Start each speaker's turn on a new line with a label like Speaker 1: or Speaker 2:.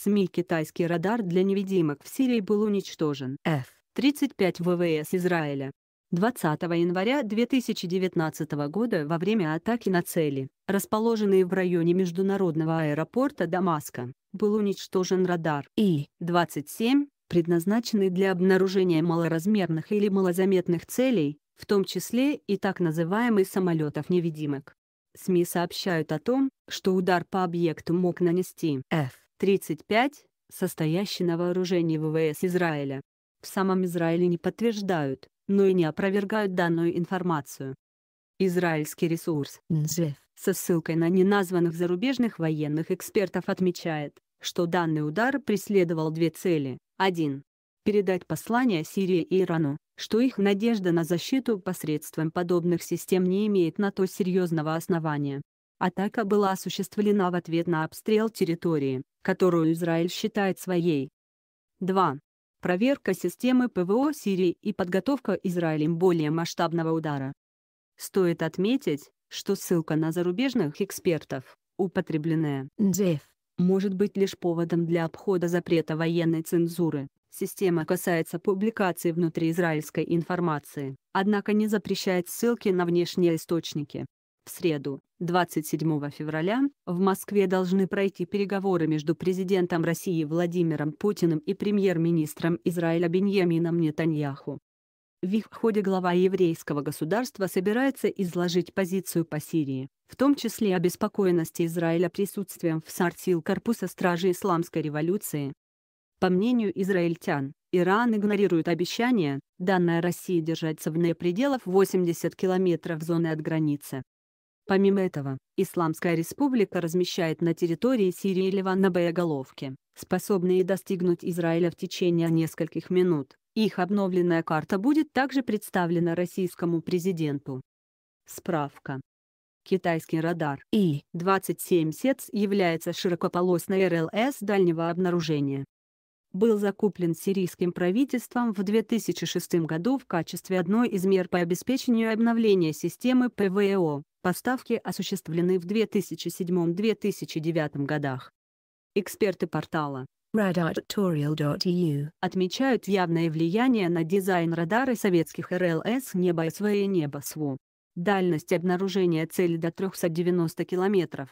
Speaker 1: СМИ китайский радар для невидимок в Сирии был уничтожен. F-35 ВВС Израиля. 20 января 2019 года во время атаки на цели, расположенные в районе международного аэропорта Дамаска, был уничтожен радар И-27, предназначенный для обнаружения малоразмерных или малозаметных целей, в том числе и так называемых самолетов-невидимок. СМИ сообщают о том, что удар по объекту мог нанести F. 35, состоящий на вооружении ВВС Израиля. В самом Израиле не подтверждают, но и не опровергают данную информацию. Израильский ресурс со ссылкой на неназванных зарубежных военных экспертов отмечает, что данный удар преследовал две цели. 1. Передать послание Сирии и Ирану, что их надежда на защиту посредством подобных систем не имеет на то серьезного основания. Атака была осуществлена в ответ на обстрел территории, которую Израиль считает своей. 2. Проверка системы ПВО Сирии и подготовка Израилем более масштабного удара. Стоит отметить, что ссылка на зарубежных экспертов, употребленная «Джефф», может быть лишь поводом для обхода запрета военной цензуры. Система касается публикации внутриизраильской информации, однако не запрещает ссылки на внешние источники. В среду, 27 февраля, в Москве должны пройти переговоры между президентом России Владимиром Путиным и премьер-министром Израиля Беньямином Нетаньяху. В их ходе глава еврейского государства собирается изложить позицию по Сирии, в том числе обеспокоенности Израиля присутствием в сортил корпуса стражи исламской революции. По мнению израильтян, Иран игнорирует обещание, данное России держать вне пределов 80 километров зоны от границы. Помимо этого, Исламская республика размещает на территории Сирии и Ливана боеголовки, способные достигнуть Израиля в течение нескольких минут. Их обновленная карта будет также представлена российскому президенту. Справка. Китайский радар И-27 СЕЦ является широкополосной РЛС дальнего обнаружения. Был закуплен сирийским правительством в 2006 году в качестве одной из мер по обеспечению обновления системы ПВО, Поставки осуществлены в 2007-2009 годах. Эксперты портала radar.tutorial.eu отмечают явное влияние на дизайн радары советских РЛС «Небо СВ» и «Небо СВУ». Дальность обнаружения цели до 390 км.